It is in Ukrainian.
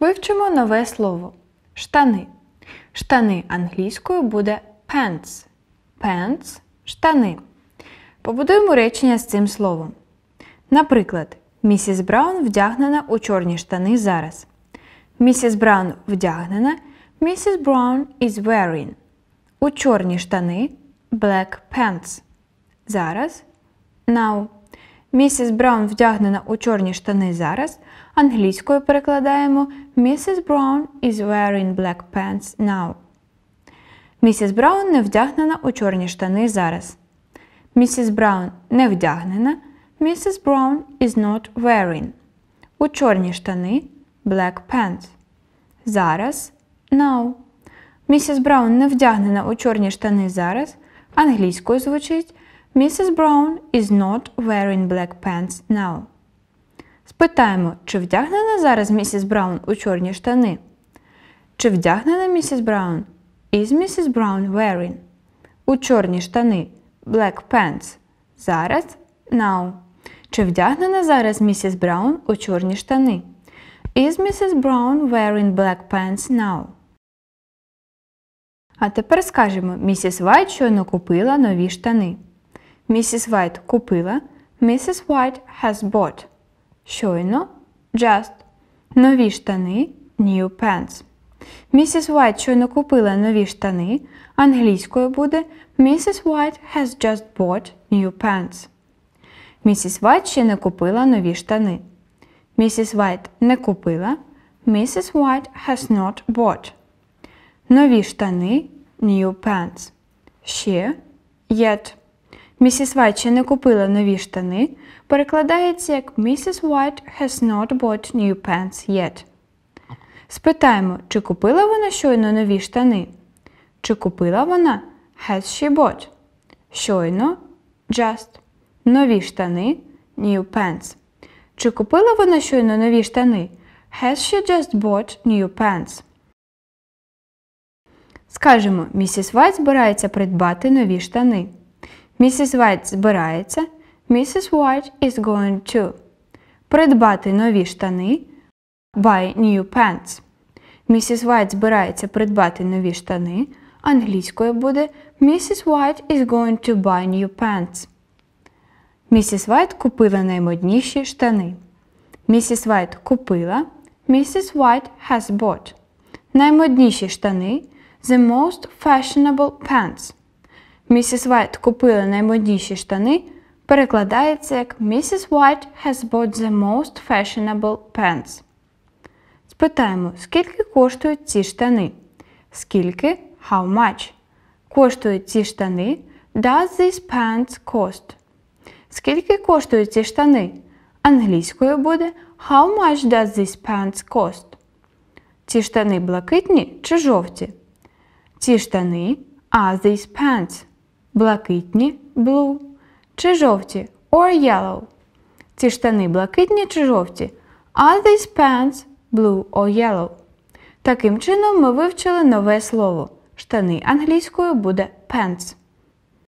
Вивчимо нове слово штани. Штани англійською буде pants. Pants штани. Побудуємо речення з цим словом. Наприклад, місіс Браун вдягнена у чорні штани зараз. Місіс Браун вдягнена. Місіс Браун is wearing. У чорні штани black pants. Зараз. Now Місіс Браун вдягнена у чорні штани зараз. Англійською перекладаємо Mrs. Браун is wearing black pants now. Місіс Браун не вдягнена у чорні штани зараз. Місіс Браун не вдягнена. Mrs. Браун is not wearing. У чорні штани black pants. Зараз now. Місіс Браун не вдягнена у чорні штани зараз. Англійською звучить Mrs. Brown is not wearing black pants now. Спитаємо, чи вдягнена зараз місіс Браун у чорні штани? Чи вдягнена місіс Браун? Is Mrs. Brown wearing? У чорні штани. Black pants. Зараз now. Чи вдягнена зараз місіс Браун у чорні штани? Is Mrs. Brown wearing black pants now? А тепер скажемо, місіс Вайт щойно купила нові штани. Mrs. White купила. Mrs. White has bought. Щойно just. Нові штани new pants. Mrs. White щойно купила нові штани. Англійською буде Mrs. White has just bought new pants. Mrs. White ще не купила нові штани. Mrs. White не купила. Mrs. White has not bought. Нові штани new pants. Ще yet. Місіс Вайт ще не купила нові штани, перекладається як Mrs. White has not bought new pants yet. Спитаємо, чи купила вона щойно нові штани? Чи купила вона has she bought? Щойно just. Нові штани new pants. Чи купила вона щойно нові штани? Has she just bought new pants? Скажемо, місіс Вайт збирається придбати нові штани. Місіс Вайт збирається. Mrs. White is going to. Придбати нові штани. Buy new pants. Mrs. White збирається придбати нові штани. Англійською буде Mrs. White is going to buy new pants. Місіс White купила наймодніші штани. Місіс White купила. Mrs. White has bought. Наймодніші штани. The most fashionable pants. Місіс Вайт купила наймодніші штани, перекладається як Mrs. White has bought the most fashionable pants. Спитаємо, скільки коштують ці штани? Скільки how much? Коштують ці штани. Does these pants cost? Скільки коштують ці штани? Англійською буде How much does these pants cost? Ці штани блакитні чи жовті? Ці штани are these pants блакитні blue чи жовті or yellow. Ці штани блакитні чи жовті. Are these pants blue or yellow? Таким чином ми вивчили нове слово. Штани англійською буде pants.